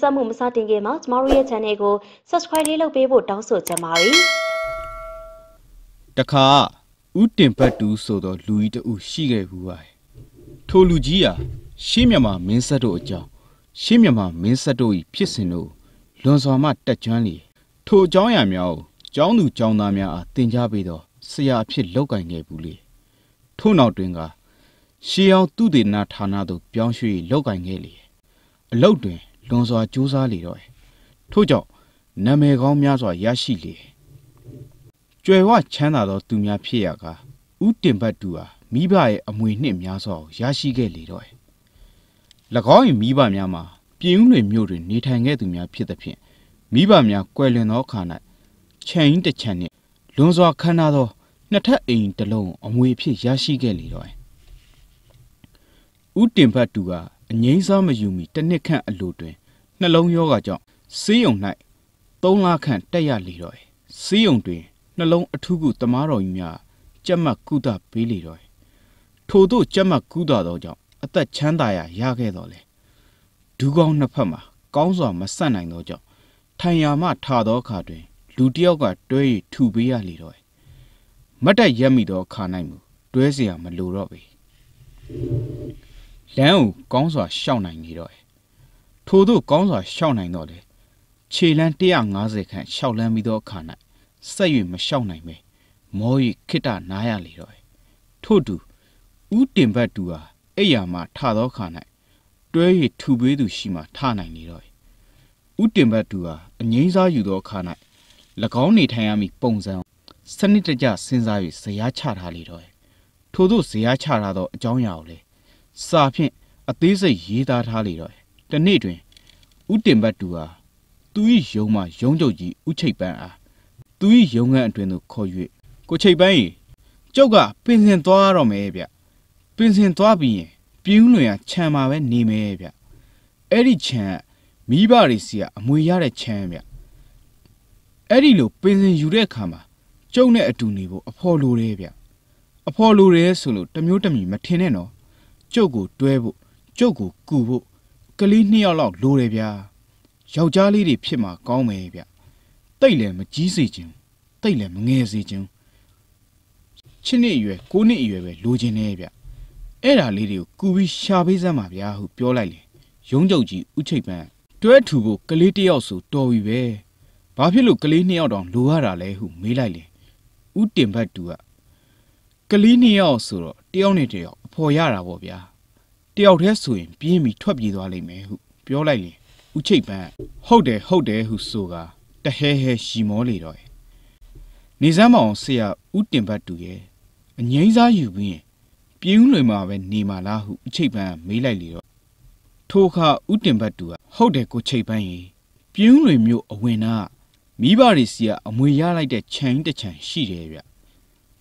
စက်မှုမစတင်ခင်မှာကျမတို့ရဲ့ channel ကို subscribe လေးလုပ်ပေးဖို့တောင်းဆိုချင်ပါတယ်။တခါဥတင်ဘတ်တူဆိုသောလူကြီးတဦးရှိခဲ့ဘူးပါ။ထိုလူကြီးဟာရှင်းမြမမင်းဆက်တို့အကြောင်းရှင်းမြမမင်းဆက်တို့၏ဖြစ်စဉ်တို့လွန်စွာမှ တက်ကြွလေထိုအကြောင်းအရာများကိုကျောင်းသူကျောင်းသားများအားတင် जा ပေးသောဆရာအဖြစ်လောက်ကင်ခဲ့ဘူးလေထို့နောက်တွင်က ရှေးအောင်သူတေနာဌာနသို့ပြောင်းရွှေ့လောက်ကင်ခဲ့လေအလောက်တွင်လွန်စွာကြိုးစားလေတော့ထို့ကြောင့်နာမည်ကောင်းများစွာရရှိလေကြွယ်ဝချမ်းသာသောသူများဖြစ်ရကဥတင်ဘတ်သူဟာမိဘရဲ့အမွေနှစ်များစွာကိုရရှိခဲ့လေတော့၎င်း၏မိဘများမှာပြည်ဦးလွင်မြို့တွင်နေထိုင်ခဲ့သူများဖြစ်သဖြင့်မိဘများကွယ်လွန်သောအခါ၌ခြံဤတစ်ခြံနှင့်လွန်စွာခမ်းနားသောနှစ်ထပ်အိမ်တစ်လုံးအမွေအဖြစ်ရရှိခဲ့လေတော့ဥတင်ဘတ်သူဟာအငိမ့်စားမယူမီတစ်နှစ်ခန့်အလိုတွင်နှလုံးရောဂါကြောင့်ဆေးရုံ၌၃လခန့်တက်ရလေတော့၏ဆေးရုံတွင်နှလုံးအထုကုတမားတော်ကြီးများကြက်မှတ်ကုသပေးလေတော့၏ထို့သို့ကြက်မှတ်ကုသသောကြောင့်အသက်ချမ်းသာရာရခဲ့တော်လေဒူးကောင်းနှစ်ဖက်မှာကောင်းစွာမဆက်နိုင်သောကြောင့်ထိုင်ရာမှထသောအခါတွင် လူတစ်ယောက်ကတွဲ၍ထူပေးရလေတော့၏မတ်တက်ရက်မိသောအခါ၌မူတွဲเสียမလိုတော့ပေလမ်းကိုကောင်းစွာရှောင်နိုင်နေတော့၏ထို့သို့ကောင်းစွာရှောင်နိုင်တော့လေခြေလမ်း150ခန့်ရှောက်လမ်းပြီးသောအခါ၌ဆက်၍မရှောက်နိုင်ပဲမော၍ခိတနားရလေတော့၏ထို့တူဥတင်ဘတ်သူဟာအဲ့ရာမှထသောအခါ၌တွဲ၍ထူပေးသူရှိမှထနိုင်လေတော့၏ဥတင်ဘတ်သူဟာအငိမ့်စားယူသောအခါ၌၎င်းနေထိုင်ရမည့်ပုံစံစနစ်တကျစဉ်းစား၍ဇရာချထားလေတော့ထို့သို့ဇရာချထားသောအကြောင်းအရာကိုလည်းစာဖြင့်အသေးစိတ်ရေးသားထားလေတော့တနေ့တွင် ဥတင်ဘတ်တူဟာသူ၏ရုံမှရုံချုပ်ကြီးဥချိတ်ပန်းအားသူ၏ရုံငန်းအတွင်သို့ခေါ်၍ကိုချိတ်ပန်း၏ကျုပ်က ပင်စင်သွားရတော့မယ်ဗျပင်စင်သွားပြီးရင်ပြင်းလွင်ရခြံမှာပဲနေမယ်ဗျအဲ့ဒီခြံမိဘတွေစီကအမွေရတဲ့ခြံဗျအဲ့ဒီလိုပင်စင်ယူတဲ့အခါမှာကျုပ်နဲ့အတူနေဖို့အဖော်လိုတယ်ဗျအဖော်လိုတယ်ဆိုလို့တမျိုးတမီမထင်နဲ့နော်ကျုပ်ကိုတွဲဖို့ကျုပ်ကိုကူဖို့ကလေးနှစ်ယောက်လောက်လိုတယ်ဗျာယောက်ျားလေးတွေဖြစ်မှာကောင်းမယ်ဗျတိတ်လည်းမကြီးစေခြင်းတိတ်လည်းမငယ်စေခြင်းချစ်နှစ်အရွယ်ကိုနှစ်အရွယ်ပဲလိုချင်နေဗျအဲ့ဒါလေးတွေကိုကူပြီးရှာပေးစမ်းပါဗျာဟုပြောလိုက်လေရုံးကြုတ်ကြီးဥချိတ်ပန်းတွဲထူဖို့ကလေးတယောက်ဆိုတော်ပြီပဲဘာဖြစ်လို့ကလေးနှစ်ယောက်တောင်လိုရတာလဲဟုမေးလိုက်လေဥတင်ဘတ်တူကကလေးနှစ်ယောက်ဆိုတော့တယောက်နဲ့တယောက်အဖော်ရတာပေါ့ဗျာတယောက်တည်းဆိုရင်ပြင်းပြီးထွက်ပြေးသွားလိမ့်မယ်ဟုပြောလိုက်ရင်ဦးချိတ်ပန်းဟုတ်တယ်ဟုတ်တယ်ဟုဆိုကာတဟဲဟဲရှီမောလေတော့နေစမ်းမအောင်ဆရာဦးတင်ဘတ်တူရဲ့အငိမ့်စားယူပြီးရင်ပြင်းဦးလွင်မှာပဲနေမှာလားဟုဦးချိတ်ပန်းမေးလိုက်လေတော့ထိုအခါဦးတင်ဘတ်တူကဟုတ်တယ်ကိုချိတ်ပန်းရင်ပြင်းဦးလွင်မျိုးအဝင်နာမိဘတွေစီကအမွေရလိုက်တဲ့ခြံတစ်ခြံရှိတယ်ဗျ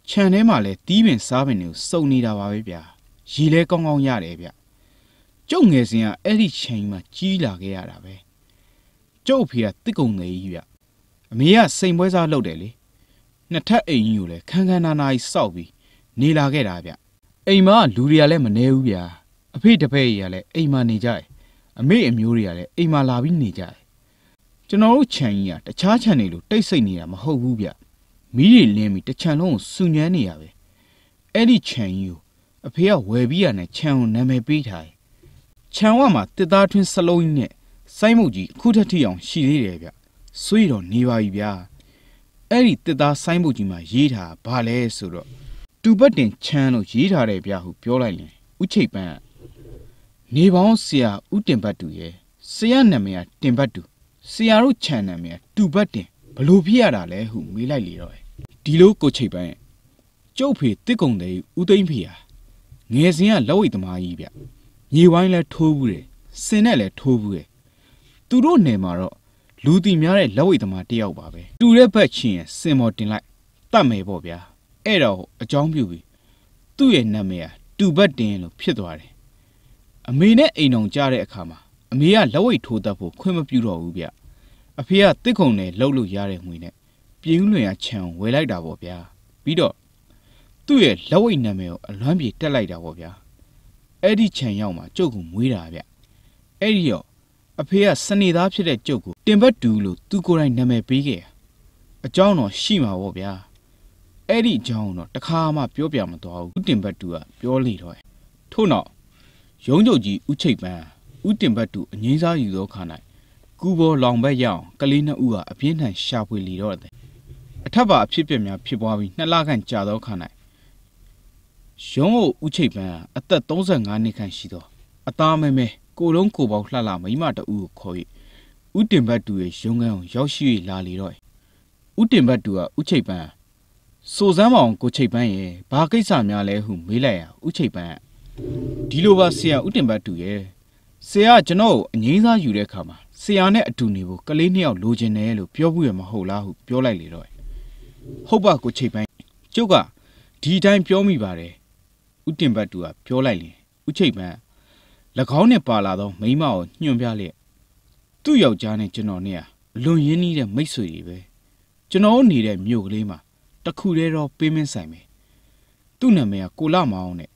ခြံထဲမှာလဲတီးပင်စားပင်တွေကိုစုံနေတာပါပဲဗျာရေလဲကောင်းကောင်းရတယ်ဗျကျုပ်ငယ်စဉ်ကအဲ့ဒီချိန်မှာကြီးလာခဲ့ရတာပဲကျုပ်ဖေကတစ်ကုံငယ်ကြီးဗျအမေကစိန်ပွဲစားလုပ်တယ်လေနှစ်ထပ်အိမ်ကြီးကိုလည်းခန်းခန်းနာနာကြီးစောက်ပြီးနေလာခဲ့တာဗျအိမ်မှာလူတွေကလည်းမနေဘူးဗျာအဖေတပည့်ကြီးကလည်းအိမ်မှာနေကြတယ်အမေအမျိုးတွေကလည်းအိမ်မှာလာပြီးနေကြတယ်ကျွန်တော်တို့ခြံကြီးကတခြားခြံတွေလိုတိတ်ဆိတ်နေတာမဟုတ်ဘူးဗျမီးတွေလင်းပြီးတခြံလုံးကိုစူညမ်းနေရပဲအဲ့ဒီခြံကြီးကိုအဖေကဝယ်ပြီးရနဲ့ခြံကိုနာမည်ပေးထားတယ်။ခြံဝမှာတစ်သားထွင်းစလုံးကြီးနဲ့စိုင်းမုတ်ကြီးအခုထက်ထိအောင်ရှိသေးတယ်ဗျ။ဆွေးတော့နေပါပြီဗျာ။အဲ့ဒီတစ်သားစိုင်းမုတ်ကြီးမှာရေးထားဘာလဲဆိုတော့တူပတ်တင်ခြံလို့ရေးထားတယ်ဗျဟု ပြောလိုက်ရင်ဥချိတ်ပန်းကနေပေါင်းဆရာဥတင်ပတ်တူရဲ့ဆရာနာမည်ကတင်ပတ်တူဆရာတို့ခြံနာမည်ကတူပတ်တင်ဘလို့ဖြစ်ရတာလဲဟုမေးလိုက်လေတော့ဒီလိုကိုချိတ်ပန်းကျုပ်ဖေတစ်ကုံတဲ့ဦးသိမ့်ဖေဟာငယ်စဉ်ကလက်ဝိတ်သမားကြီးဗျမြေဝိုင်းလဲထိုးဘူးတယ်စင်နဲ့လဲထိုးဘူးတယ်သူတို့နယ်မှာတော့လူတီများတဲ့လက်ဝိတ်သမားတယောက်ပါပဲတူတဲ့ဘက်ချင်းစင်မော်တင်လိုက်တတ်မယ်ပေါ့ဗျာအဲ့တော့အကြောင်းပြုပြီးသူ့ရဲ့နာမည်ဟာတူဘတ်တင်လို့ဖြစ်သွားတယ်အမေနဲ့အိမ်အောင်ကြားတဲ့အခါမှာအမေကလက်ဝိတ်ထိုးတတ်ဖို့ခွင့်မပြုတော့ဘူးဗျအဖေကတစ်ခုံနဲ့လှုပ်လို့ရတဲ့ငွေနဲ့ပြင်းလွင်ရခြံဝယ်လိုက်တာပေါ့ဗျာပြီးတော့သူ့ရဲ့လက်ဝိတ်နာမည်ကိုအလွမ်းပြေတက်လိုက်တာပေါ့ဗျာအဲ့ဒီခြံရောက်မှာကျုပ်ကမွေးတာဗျအဲ့ဒီတော့အဖေကစနေသားဖြစ်တဲ့ကျုပ်ကိုတင်ဘတ်တူလို့သူကိုယ်တိုင်နာမည်ပေးခဲ့အကြောင်းတော့ရှိမှာပေါ့ဗျာအဲ့ဒီအကြောင်းတော့တခါမှပြောပြမသွားဘူးတင်ဘတ်တူကပြောလေတော့ထို့နောက်ရုံးချုပ်ကြီးဥချိတ်ပန်းဥတင်ဘတ်တူအငိမ့်စားယူသောခါ၌ကူဘောလောင်ဘက်ရောက်ကလေးနှစ်ဦးကအပြင်းထန်ရှာဖွေလီတော့တယ်အထက်ပါအဖြစ်ပြက်များဖြစ်ပွားပြီးနှစ်လခန့်ကြာသောခါ၌ရုံးကိုဥချိတ်ပန်းအသက်35နှစ်ခန့်ရှိသောအသားမဲမဲကိုလုံးကိုပေါက်လှလှမိမတူကိုခေါ်၍ဥတင်ဘတ်သူရဲ့ရုံးခန်းကိုရောက်ရှိ၍လာလေတော့ဥတင်ဘတ်သူကဥချိတ်ပန်းစိုးစမ်းမောင်ကိုချိတ်ပန်းရဲ့ဘာကိစ္စများလဲဟုမေးလိုက်ရဥချိတ်ပန်းဒီလိုပါဆရာဥတင်ဘတ်သူရဲ့ဆရာကျွန်တော်ကိုအငိမ့်စားယူတဲ့အခါမှာဆရာနဲ့အတူနေဖို့ကလေးနှစ်ယောက်လိုချင်တယ်လို့ပြောဘူးရမဟုတ်လားဟုပြောလိုက်လေတော့ဟုတ်ပါကိုချိတ်ပန်းကျုပ်ကဒီတိုင်းပြောမိပါတယ်ဥတင်ဘတ်သူကပြောလိုက်ရင်ဥချိတ်မန်၎င်းနဲ့ပါလာသောမိမကိုညွှန်ပြလျက်သူ့ယောက်ျားနဲ့ကျွန်တော်နဲ့အလွန်ရင်းနှီးတဲ့မိတ်ဆွေတွေပဲကျွန်တော်နေတဲ့မြို့ကလေးမှာတခုတည်းတော့ပေးမင်းဆိုင်ပဲသူ့နာမည်ကကိုလာမောင်နဲ့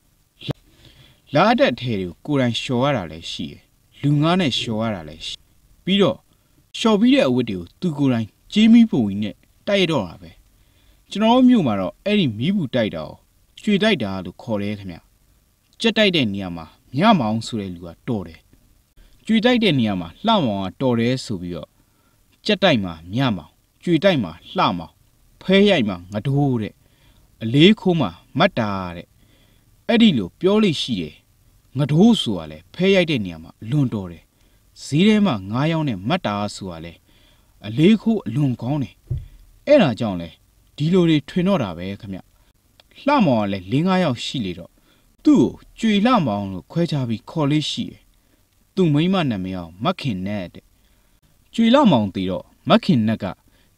လာအတက်ထဲတွေကိုကိုရန်လျှော်ရတာလည်းရှိတယ်လူငါးနဲ့လျှော်ရတာလည်းရှိပြီးတော့လျှော်ပြီးတဲ့အဝတ်တွေကိုသူကိုယ်တိုင်ကြေးမီးပုံကြီးနဲ့တိုက်ရတော့တာပဲကျွန်တော်တို့မြို့မှာတော့အဲ့ဒီမီးဘူးတိုက်တာကိုရွှေတိုက်တာလို့ခေါ်တယ်ခင်ဗျကြက်တိုက်တဲ့နေရာမှာမြမောင်ဆိုတဲ့လူကတော်တယ်ကျွေတိုက်တဲ့နေရာမှာလှမောင်ကတော်တယ်ဆိုပြီးတော့ကြက်တိုက်မှာမြမောင်ကျွေတိုက်မှာလှမောင်ဖဲရိုက်မှာငဒိုးတဲ့အလေးခိုးမှာမတ်တာတဲ့အဲ့ဒီလိုပြောလို့ရှိတယ်ငဒိုးဆိုတာလဲဖဲရိုက်တဲ့နေရာမှာအလွန်တော်တယ်ဈေးထဲမှာငါးရောင်းနဲ့မတ်တာဆိုတာလဲအလေးခိုးအလွန်ကောင်းတယ်အဲ့ဒါကြောင့်လဲဒီလိုတွေထွင်တော့တာပဲခမလှမောင်ကလည်း၄၅ယောက်ရှိလေတော့သူ့ကိုကြွေလှမောင်လို့ခွဲခြားပြီးခေါ်လေးရှိတယ်။သူ့မိမနာမည်အောင်မခင်နဲ့တဲ့။ကြွေလှမောင်တီတော့မခင်နဲ့က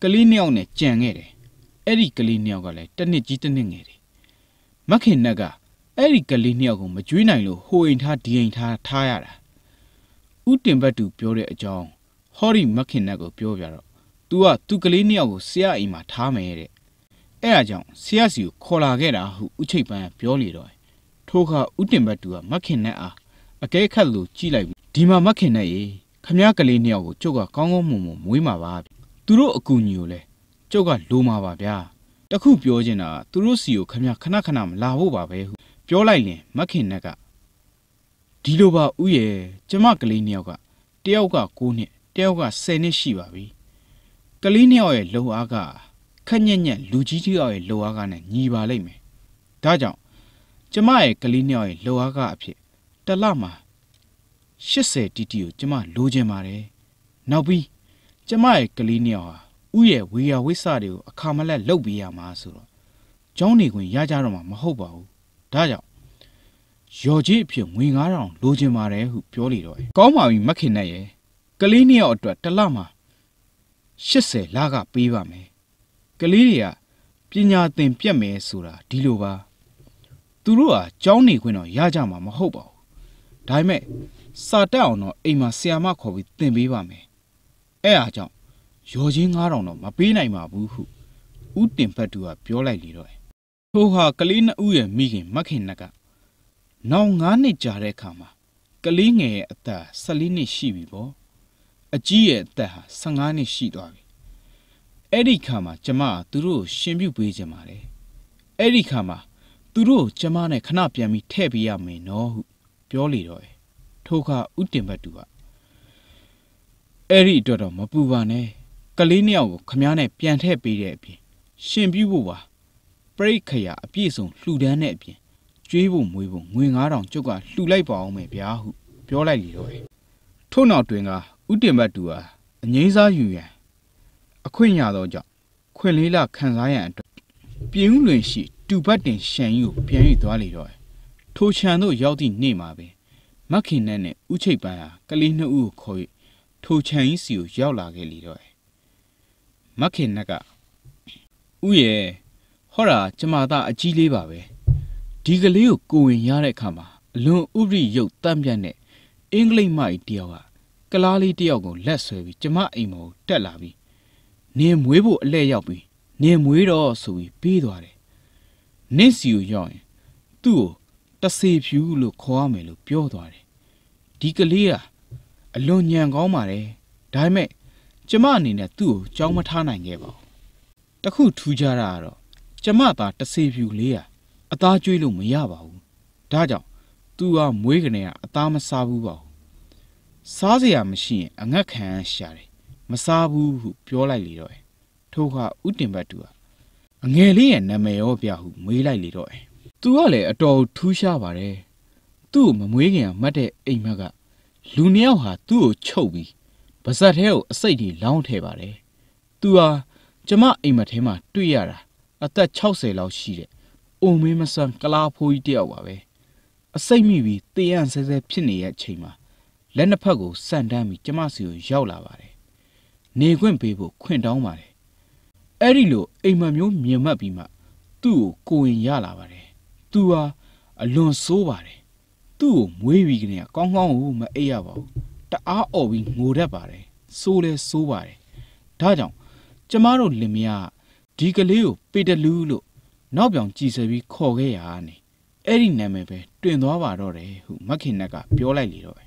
ကလေးနှစ်ယောက်နဲ့ကြံခဲ့တယ်။အဲ့ဒီကလေးနှစ်ယောက်ကလည်းတစ်နှစ်ကြီးတစ်နှစ်ငယ်တယ်။မခင်နဲ့ကအဲ့ဒီကလေးနှစ်ယောက်ကိုမကြွေးနိုင်လို့ဟိုအိမ်ထားဒီအိမ်ထားထားရတာ။ဥတင်ဘတ်သူပြောတဲ့အကြောင်း ဟော်ဒီမခင်နဲ့ကိုပြောပြတော့ "तू ကသူ့ကလေးနှစ်ယောက်ကိုဆရာအိမ်မှာထားမယ်"အဲ့ဒါကြောင့်ဆရာစီကိုခေါ်လာခဲ့တာဟုဥချိတ်ပန်းကပြောလေတော့ထိုအခါဥတင်ဘတ်သူကမခင်နဲ့အားအကဲခတ်လိုကြည့်လိုက်ဒီမှာမခင်နဲ့ရေခမည်းကလေးနှစ်ယောက်ကိုကျုပ်ကကောင်းကောင်းမွန်မွန်မွေးမှာပါသူတို့အကူညီကိုလည်းကျုပ်ကလိုမှာပါဗျာတခုပြောချင်တာသူတို့စီကိုခမည်းခဏခဏမလာဖို့ပါပဲဟုပြောလိုက်ရင်မခင်နဲ့ကဒီလိုပါဥရဲ့ကျမကလေးနှစ်ယောက်ကတယောက်က9နှစ်တယောက်က10နှစ်ရှိပါပြီကလေးနှစ်ယောက်ရဲ့လုံအားကခက်ညက်ညက်လူကြီးကြီးအောင်ရဲ့လှုပ်အားကနဲ့ညီပါလိမ့်မယ်။ဒါကြောင့်ကျမရဲ့ကလေးနှစ်ယောက်ရဲ့လှုပ်အားကအဖြစ်တလမှာ80တီတီကိုကျမလိုချင်ပါတယ်။နောက်ပြီးကျမရဲ့ကလေးနှစ်ယောက်ဟာဥရဲ့ဝေယဝိဆတွေကိုအခါမလက်လုပ်ပေးရမှာဆိုတော့ကျောင်းနေခွင့်ရကြတော့မှာမဟုတ်ပါဘူး။ဒါကြောင့်ရော်ကြီးအဖြစ်ငွေ9000လိုချင်ပါတယ်ဟု ပြောလေတော့။ကောင်းပါပြီမခင်နဲ့ရဲ့ကလေးနှစ်ယောက်အတွက်တလမှာ80လာကပေးပါမယ်ကလေးတွေကပညာသင်ပြတ်မယ်ဆိုတာဒီလိုပါသူတို့ဟာကြောင်းနေခွင့်တော့ရကြမှာမဟုတ်ပါဘူးဒါပေမဲ့စာတက်အောင်တော့အိမ်မှာဆရာမခေါ်ပြီးသင်ပေးပါမယ်အဲ့အားကြောင့်ရော်ချင်း9000တော့မပေးနိုင်ပါဘူးဟုဥတင်ဖတ်သူကပြောလိုက်လေတော့ဟိုဟာကလေးနှစ်ဦးရဲ့မိခင်မခင်နှစ်ကနောက်9နှစ်ကြာတဲ့အခါမှာကလေးငယ်ရဲ့အသက်14နှစ်ရှိပြီပေါ့အကြီးရဲ့အသက်ဟာ15နှစ်ရှိသွားပြီအဲ့ဒီခါမှာကျမကသူတို့ကိုရှင်ပြုတ်ပေးခြင်းပါတယ်အဲ့ဒီခါမှာသူတို့ကိုကျမနဲ့ခဏပြန်ပြီးထည့်ပေးရမယ်နော်ဟုပြောလေတော့တယ်ထိုအခါဥတင်ဘတ်သူကအဲ့ဒီအတွက်တော့မပူပါနဲ့ကလေးနှစ်ယောက်ကိုခမားနဲ့ပြန်ထည့်ပေးတဲ့အပြင်ရှင်ပြုတ်ဖို့ပါပရိခရာအပြည့်စုံလှူဒန်းတဲ့အပြင်ကျွေးဖို့မွေးဖို့ငွေ9000ကျုပ်ကလှူလိုက်ပါအောင်မယ်ဗျာဟုပြောလိုက်လေတော့တယ်ထို့နောက်တွင်ကဥတင်ဘတ်သူဟာအငိမ့်စားယူရန်အခွင့်ရသောကြောင့်ခွင့်လေးလခံစားရန်အတွက်ပြင်းဥလွင်ရှိ တူပတ်တင် ရှန်ယူကိုပြန်၍သွားလေတော့ထိုခြံသို့ရောက်သည့်နေ့မှာပင်မခင်နဲ့နဲ့ဥချိတ်ပန်းဟာကလေးနှစ်ဦးကိုခေါ်၍ထိုခြံကြီးစီကိုရောက်လာခဲ့လေတော့မခင်နဲ့ကဥရဲ့ဟောတာကျမသားအကြီးလေးပါပဲဒီကလေးကိုကိုဝင်ရတဲ့အခါမှာအလွန်ဥပရိယုတ်တန့်ပြန့်တဲ့အင်္ဂလိပ်မိုက်တယောက်ကကလားလေးတယောက်ကိုလက်ဆွဲပြီးကျမအိမ်မောတက်လာပြီးနင်းမွေးဖို့အလဲရောက်ပြီနင်းမွေးတော့ဆိုပြီးပြေးသွားတယ်နင့်စီကိုရောက်ရင်သူ့ကိုတဆေဖြူလို့ခေါ်ရမယ်လို့ပြောသွားတယ်ဒီကလေးကအလွန်ညံကောင်းပါတယ်ဒါပေမဲ့ကျမအနေနဲ့သူ့ကိုကြောင်းမထားနိုင်ခဲ့ပါဘူးတခုထူးခြားတာကတော့ကျမသားတဆေဖြူလေးကအသားကျွေးလို့မရပါဘူးဒါကြောင့်သူကမွေးကနေကအသားမစားဘူးပါဘူးစားစရာမရှိရင်အငတ်ခံရှာတယ်မစားဘူးဟုပြောလိုက်လေတော့တယ်ထို့ခါဥတင်ဘတ်သူကအငယ်လေးရဲ့နာမည်ရောပြဟုမေးလိုက်လေတော့တယ်သူကလည်းအတော်ထူးရှားပါတယ်သူ့ကိုမမွေးခင်ကမှတ်တဲ့အိမ်မက်ကလူနှစ်ယောက်ဟာ သူ့ကိုချုပ်ပြီးပါဇက်ထဲကိုအစိတ်ကြီးလောင်းထည့်ပါတယ်သူဟာကျမအိမ်မက်ထဲမှာတွေ့ရတာအသက်60လောက်ရှိတဲ့အိုမင်းမဆန်ကလားဖိုးကြီးတယောက်ပါပဲအစိတ်မိပြီးတေးရန်ဆဲဆဲဖြစ်နေတဲ့အချိန်မှာလက်နှစ်ဖက်ကိုစန့်တန်းပြီးကျမစီကိုရောက်လာပါတယ်နေခွင့်ပေးဖို့ခွင့်တောင်းပါတယ်အဲ့ဒီလိုအိမ်မမျိုးမြင်မှတ်ပြီးမှသူ့ကိုကိုဝင်ရလာပါတယ်သူဟာအလွန်ဆိုးပါတယ်သူ့ကိုမွေးပြီးကနေကောင်းကောင်းကိုမအိပ်ရပါဘူးတအားអော်ပြီးငိုတတ်ပါတယ်ဆိုးလဲဆိုးပါတယ်ဒါကြောင့်ကျမတို့လင်မယားဒီကလေးကိုပေတလူးလို့နောက်ပြောင်ကြည်ဆဲပြီးခေါ်ခဲ့ရာနေအဲ့ဒီနာမည်ပဲတွင်သွားပါတော့တယ်ဟုမခင်နက်ကပြောလိုက်လေတော့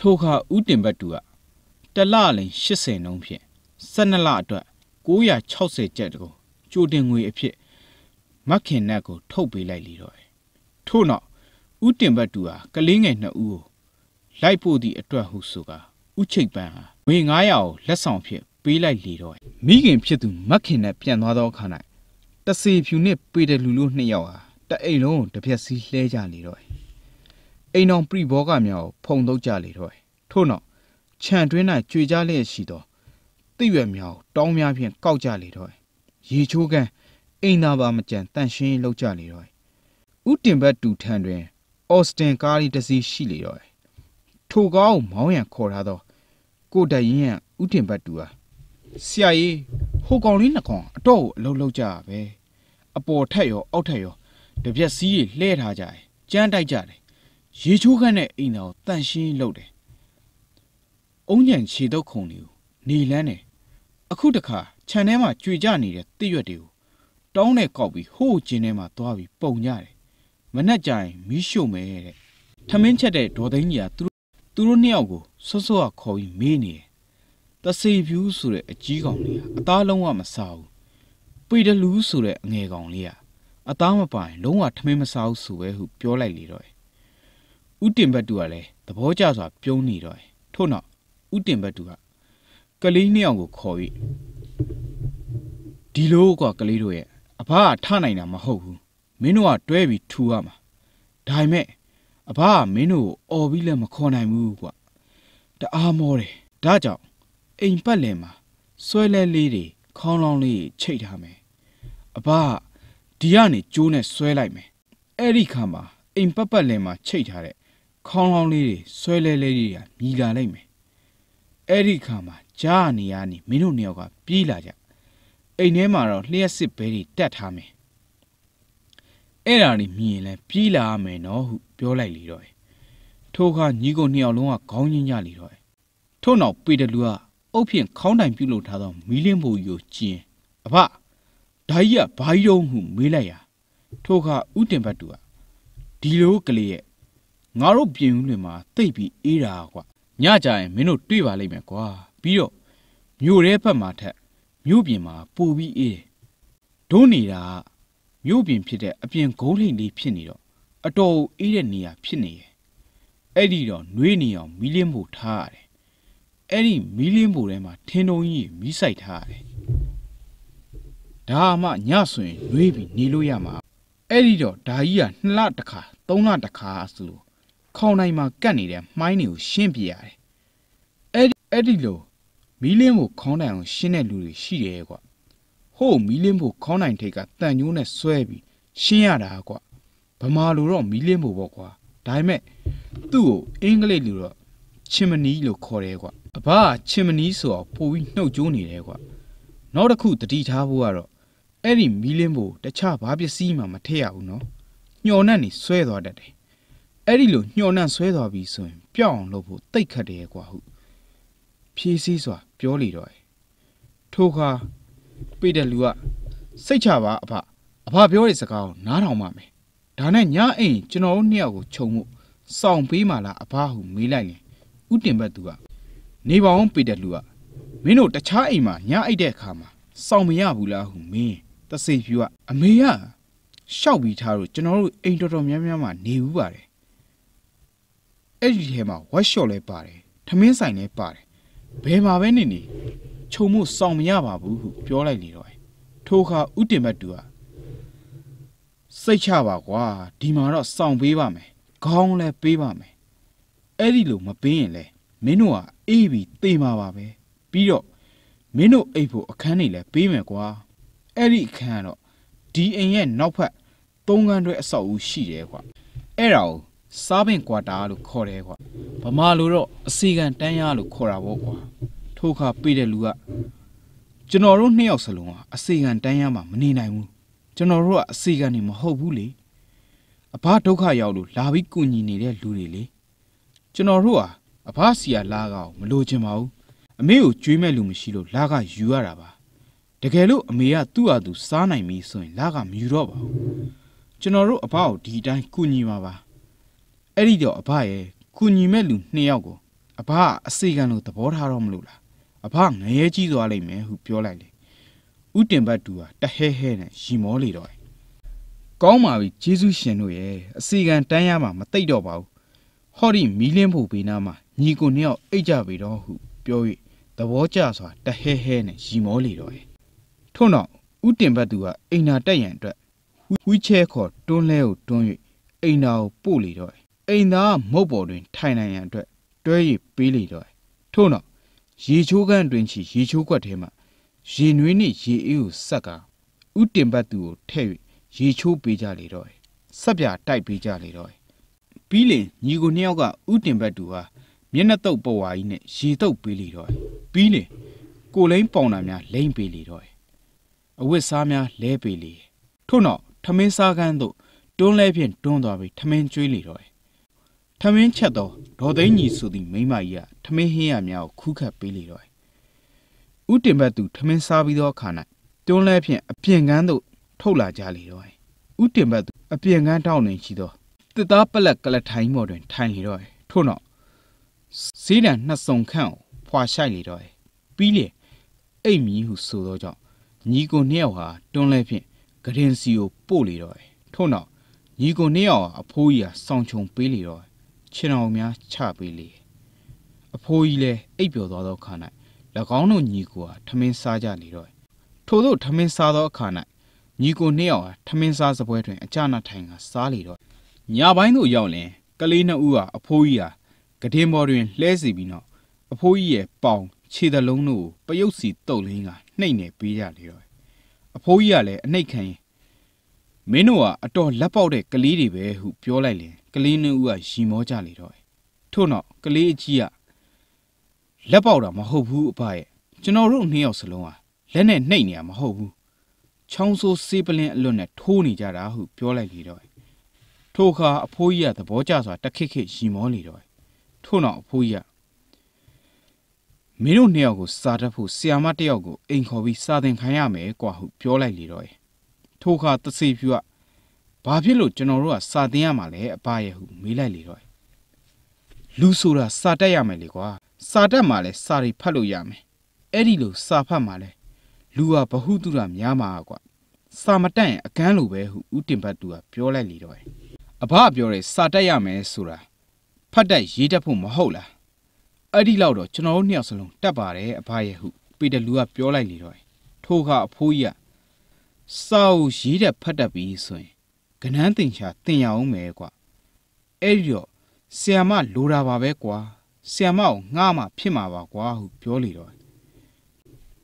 ထိုခါဦးတင်ဘတ်တူကတလလင်80နှုန်းဖြင့်12လအတွက်960ကျပ်ကိုကြိုတင်ငွေအဖြစ်မခင်နတ်ကိုထုတ်ပေးလိုက်လေတော့ထို့နောက်ဥတင်ဘတ်တူဟာကလေးငယ်နှစ်ဦးကိုလိုက်ဖို့သည့်အတွက်ဟုဆိုကာဥချိတ်ပန်းဟာငွေ900ကိုလက်ဆောင်ဖြင့်ပေးလိုက်လေတော့မိခင်ဖြစ်သူမခင်နတ်ပြန်သွားသောအခါ၌တစီဖြူနှင့်ပေတလူလို့နှစ်ယောက်ဟာတအိမ်လုံးကိုတစ်ဖက်စီးလှဲကြလေတော့အိမ်တော်ပြိဘောကမြောက်ဖုံတော့ကြလေတော့ထို့နောက်ခြံတွင်း၌ကြွေကြလျက်ရှိသောသိရွယ်များကိုတောင်းများဖြင့်ကောက်ကြလေတော့ရေချိုးကန်းအိမ်သာပါမကြံတန့်ရှင်းလောက်ကြလေတော့ဥတင်ဘတ်တူထန်တွင် အော့စတင်ကားလေးတစ်စီးရှိလေတော့ထိုကားကိုမောင်းရန်ခေါ်ထားသောကိုတရင်ရန်ဥတင်ဘတ်တူဟာဆရာကြီးဟိုကောင်လေးနှကောင်အတော့ကိုအလုံးလောက်ကြရပဲအပေါ်ထက်ရောအောက်ထက်ရောတပြက်စီးကြီးလှဲထားကြတယ်ကြမ်းတိုက်ကြတယ်ရေချိုးခန့်တဲ့အိမ်တော်တန့်ရှင်းလုပ်တယ်အုံညံခြေတော့ခုံလေးကိုနေလန်းတယ်အခုတခါခြံထဲမှာကြွေကြနေတဲ့သစ်ရွက်တွေကိုတောင်းနဲ့ကောက်ပြီးဟိုးကျင်းထဲမှာသွားပြီးပုံကြတယ်မနှက်ကြရင် မီးရှို့မယ်တဲ့ထမင်းချက်တဲ့ဒေါ်သိန်းကြီးကသူသူတို့နှစ်ယောက်ကိုဆွတ်ဆွတ်ခေါ်ပြီးမေးနေတယ်တစေဖြူဆိုတဲ့အကြီးကောင်လေးကအသားလုံးဝမစားဘူးပေတလူဆိုတဲ့အငယ်ကောင်လေးကအသားမပိုင် လုံးဝထမင်းမစားဘူးဆိုပဲဟု ပြောလိုက်လေတော့ဥတင်ဘတ်တူကလည်းသဘောကျစွာပြုံးနေတော့ထို့နောက်ဥတင်ဘတ်တူကကလေးနှစ်ယောက်ကိုခေါ်၍ဒီလိုကွာကလေးတို့ရဲ့အဘကထနိုင်တာမဟုတ်ဘူးမင်းတို့ကတွဲပြီးထူရမှာဒါပေမဲ့အဘကမင်းတို့ကိုအော်ပြီးလည်းမခေါ်နိုင်ဘူးကွာတအားမောတယ်ဒါကြောင့်အိမ်ပတ်လည်မှာဆွဲလဲလေးတွေခေါင်းလောင်းလေးချိတ်ထားမယ်အဘကဒီကနေကျိုးနဲ့ဆွဲလိုက်မယ်အဲ့ဒီခါမှာအိမ်ပတ်ပတ်လည်မှာချိတ်ထားတဲ့ခေါင်းလောင်းလေးတွေဆွဲလဲလေးတွေကမြည်လာလိုက်မယ်အဲ့ဒီခါမှာကြားနေရနေမင်းတို့နှစ်ယောက်ကပြေးလာကြအိမ်ထဲမှာတော့လျှက်စစ်ဘဲတွေတက်ထားမယ်အဲ့ဒါတွေမြင်ရင်လဲပြေးလာရမယ်နော်ဟုပြောလိုက်လေတော့ထိုအခါညီကိုနှစ်ယောက်လုံးကခေါင်းညင်းကြလေတော့ထို့နောက်ပေတလူကအုတ်ဖြင့်ခေါင်းတိုင်ပြုတ်လုပ်ထားသောမီးလင်းဘူကြီးကိုကျင်အဖဓာကြီးကဘာကြီးတော့ဟုမေးလိုက်ရာထိုအခါဥတင်ဘတ်သူကဒီလိုကလေးရဲ့ငါတို့ပြင်ဦးလွင်မှာတိတ်ပြီးအေးတာကွာညကြရင်မင်းတို့တွေ့ပါလိမ့်မယ်ကွာပြီးတော့မြို့ရဲဘက်မှာထက်မြို့ပြင်မှာပူပြီးအေးတယ်ဒို့နေတာမြို့ပြင်ဖြစ်တဲ့အပြင်ဂုံးလိမ်လေးဖြစ်နေတော့အတော်အေးတဲ့နေရာဖြစ်နေရဲ့အဲ့ဒီတော့နှွေးနေအောင်မီးလင်းဖို့ထားရတယ်အဲ့ဒီမီးလင်းဖို့ထဲမှာထင်းတုံးကြီးမီးဆိုင်ထားရတယ်ဒါမှညဆိုရင်နှွေးပြီးနေလို့ရမှာအဲ့ဒီတော့ဒါကြီးက2လတစ်ခါ3လတစ်ခါဆိုလို့ခေါင်နိုင်မှာကတ်နေတဲ့မှိုင်းတွေကိုရှင်းပြရတယ်အဲ့ဒီအဲ့ဒီလိုမီးလင်းဖို့ခေါင်းနိုင်အောင်ရှင်းတဲ့လူတွေရှိတယ်ကွာဟို့မီးလင်းဖို့ခေါင်းနိုင်ထိတ်ကတန်ညိုးနဲ့ဆွဲပြီးရှင်းရတာကွာဗမာလူတော့မီးလင်းဖို့ပေါ့ကွာဒါပေမဲ့သူ့ကိုအင်္ဂလိပ်လူတော့ချင်မနီလို့ခေါ်တယ်ကွာအဘကချင်မနီဆိုတော့ပိုပြီးနှုတ်ကြိုးနေတယ်ကွာနောက်တစ်ခုတတိထားဖို့ကတော့အဲ့ဒီမီးလင်းဖို့တခြားဘာပစ္စည်းမှမထည့်ရဘူးနော်ညှော်နှံ့နေဆွဲသွားတတ်တယ်အဲ့ဒီလိုညှော်နှံ့ဆွဲသွားပြီဆိုရင် ပြောင်းအောင်လုပ်ဖို့တိတ်ခတ်တယ်ကွာဟုဖြည်းစည်းစွာပြောလေတော့ထိုအခါပိတဲ့လူကစိတ်ချပါအဖအဖပြောတဲ့စကားကိုနားထောင်ပါမယ်ဒါနဲ့ညအိမ်ကျွန်တော်တို့နှစ်ယောက်ကိုခြုံမှုစောင့်ပေးမှလားအဖဟုမေးလိုက်ရင်ဥတင်ဘက်သူကနေပါအောင်ပိတဲ့လူကမင်းတို့တခြားအိမ်မှာညအိတ်တဲ့အခါမှာစောင့်မရဘူးလားဟုမင်းတဆိတ်ဖြူကအမေကရှောက်ပြီးထားတော့ကျွန်တော်တို့အိမ်တော်တော်များများမှာနေဘူးပါတယ်အဲ့ဒီထဲမှာဝက်ရှော့လဲပါတယ်ထမင်းဆိုင်လဲပါတယ်ဘယ်မှာပဲနေနေခြုံမှုစောင့်မရပါဘူးဟုပြောလိုက်လေတော့ထိုအခါဥတင်မတူကစိတ်ချပါကွာဒီမှာတော့စောင့်ပေးပါမယ်ခေါင်းလည်းပေးပါမယ်အဲ့ဒီလိုမပေးရင်လဲမင်းတို့ကအေးပြီးတေးမှာပါပဲပြီးတော့မင်းတို့အိတ်ဖို့အခန်းနေလဲပေးမယ်ကွာအဲ့ဒီအခန်းကတော့ဒီအိမ်ရဲ့နောက်ဖက်သုံးခန်းတွဲအဆောက်အဦရှိတယ်ကွာအဲ့ဒါကိုစားပင်ကွာတာလို့ခေါ်တယ်ကွာဗမာလိုတော့အစီကံတန်းရလို့ခေါ်တာပေါ့ကွာထိုအခါပြေးတဲ့လူကကျွန်တော်တို့နှစ်ယောက်စလုံးကအစီကံတန်းရမှာမနေနိုင်ဘူးကျွန်တော်တို့ကအစီကံနေမဟုတ်ဘူးလေအဘဒုက္ခရောက်လို့လာပြီးကုညီနေတဲ့လူတွေလေကျွန်တော်တို့ဟာအဘစီကလာကောင်မလိုချင်ပါဘူးအမေကိုကြွေးမဲ့လူမရှိလို့လာကယူရတာပါတကယ်လို့အမေကသူ့ဟာသူစားနိုင်ပြီဆိုရင် လာကမယူတော့ပါဘူးကျွန်တော်တို့အဘကိုဒီအတိုင်းကုညီပါပါအဲ့ဒီတော့အဖရဲ့ကုညီမဲ့လူနှစ်ယောက်ကိုအဖအစီကံလို့သဘောထားတော့မလို့လားအဖငရဲကြီးသွားလိမ့်မယ်ဟု ပြောလိုက်လေဥတင်ဘတ်သူဟာတဟဲဟဲနဲ့ရီမောလေတော့ကောင်းပါပြီဂျေစုရှင်တို့ရဲ့အစီကံတန်းရမှာမသိတော့ပါဘူးဟော်ဒီမီလင်းဖို့ဘေးနားမှာညီကိုနှစ်ယောက်အိတ်ကြပြီတော့ဟုပြော၍သဘောကျစွာတဟဲဟဲနဲ့ရီမောလေတော့ထို့နောက်ဥတင်ဘတ်သူကအိမ်နာတက်ရန်အတွက်ဝီချဲခေါ်တွန်းလဲကိုတွန်း၍အိမ်နာကိုပို့လေတော့အိမ်သားမုတ်ပေါ်တွင်ထိုင်နိုင်ရန်အတွက်တွဲ၍ပေးလေတော့ထို့နောက်ရေချိုးကန်းတွင်ချီရေချိုးကွက်ထဲမှရေနွေးနှင့်ရေအေးကိုဆက်ကဥတင်ပတ်သူကိုထည့်၍ရေချိုးပေးကြလေတော့ဆက်ပြတိုက်ပေးကြလေတော့ပြီးလင်ညီကိုနှစ်ယောက်ကဥတင်ဘက်သူဟာမျက်နှာတုပ်ပဝါကြီးနဲ့ရေတုပ်ပေးလေတော့ပြီးလင်ကိုလိန်ပေါင်တာများလိမ့်ပေးလေတော့အဝတ်စားများလဲပေးလေထို့နောက်ထမင်းစားကန်းသို့တွန်းလဲဖြင့်တွန်းသွားပြီးထမင်းကျွေးလေတော့ထမင်းချက်သောဒေါ်သိန်းကြီးဆိုသည့်မိန်းမကြီးကထမင်းဟင်းရများကိုခူးခတ်ပေးလေတော့ဥတင်ဘတ်သူထမင်းစားပြီးသောအခါ၌တွန်းလဲဖြင့်အပြင်ကန်းသို့ထုတ်လာကြလေတော့ဥတင်ဘတ်သူအပြင်ကန်းတောင်းနေရှိသောတစ်သားပလက်ကလထိုင်းပေါ်တွင်ထိုင်လေတော့ထို့နောက်ဈေးတန်နှစ်စုံခန့်ကိုဖွာရှိုက်လေတော့ပြီးလေအိတ်မီဟုဆိုသောကြောင့်ညီကိုနှစ်ယောက်ဟာတွန်းလဲဖြင့်ဂရင်စီကိုပို့လေတော့ထို့နောက်ညီကိုနှစ်ယောက်ဟာအဖိုးကြီးဟာဆောင်ချုံပေးလေတော့ခြေတော်များချပေးလေအဖိုးကြီးလည်းအိပ်ပျော်သွားသောအခါ၌၎င်းတို့ညီကိုဟာထမင်းစားကြလေတော့ထို့သို့ထမင်းစားသောအခါ၌ညီကိုနှစ်ယောက်ဟာထမင်းစားစပွဲတွင်အကြနာထိုင်ကစားလေတော့ညပိုင်းသို့ရောက်လင်ကလေးနှစ်ဦးဟာအဖိုးကြီးဟာကဒင်းပေါ်တွင်လှဲစီပြီးနောက်အဖိုးကြီးရဲ့ပေါင်ခြေသလုံးတို့ကိုပယုတ်စီတုတ်လင်းကနှိမ့်နေပေးကြလေတော့အဖိုးကြီးကလည်းအနှိတ်ခံရင်မင်းတို့ကအတော်လက်ပေါက်တဲ့ကလေးတွေပဲဟုပြောလိုက်လင်ကလေးနှုတ်ဦးကရီမောကြလေတော့ထို့နောက်ကလေးအကြီးကလက်ပေါက်တာမဟုတ်ဘူးအဖရဲ့ကျွန်တော်တို့နှစ်ယောက်စလုံးဟာလက်နဲ့နှိပ်နေတာမဟုတ်ဘူးချောင်းဆိုးစေးပလင်းအလွတ်နဲ့ထိုးနေကြတာဟု ပြောလိုက်လေတော့ထို့အခါအဖိုးကြီးကသဘောကျစွာတခစ်ခစ်ရီမောလေတော့ထို့နောက်အဖိုးကြီးကမင်းတို့နှစ်ယောက်ကိုစားတတ်ဖို့ဆီယာမတစ်ယောက်ကိုအိမ်ခေါ်ပြီးစာသင်ခိုင်းရမယ်ကွာဟု ပြောလိုက်လေတော့ထို့အခါတစေဖြူကဘာဖြစ်လို့ကျွန်တော်တို့ကစာသင်ရမှာလဲအပရဲ့ဟုမေးလိုက်လေတော့လူဆိုတာစာတတ်ရမယ်လေကွာ စာတတ်မှလည်းစာတွေဖတ်လို့ရမယ်အဲ့ဒီလိုစာဖတ်မှလည်းလူဟာဘဟုတုရများမှာကွာစာမတတ်ရင်အကန်းလိုပဲဟုဦးတင်ဘတ်သူကပြောလိုက်လေတော့အဘပြောတယ်စာတတ်ရမယ်ဆိုတာဖတ်တတ်ရေးတတ်ဖို့မဟုတ်လားအဲ့ဒီလောက်တော့ကျွန်တော်တို့နှစ်ယောက်စလုံးတတ်ပါတယ်အဘရဲ့ဟုပေတလူကပြောလိုက်လေတော့ထိုအခါအဖိုးကြီးကစာကိုရေးတတ်ဖတ်တတ်ပြီးဆိုရင်ကနန်းတင်ချာတင်ရအောင်မယ်ကွာအဲ့ဒီတော့ဆီယာမလိုတာပါပဲကွာဆီယာမကိုငှားမှဖြစ်မှာပါကွာဟုပြောလေတော့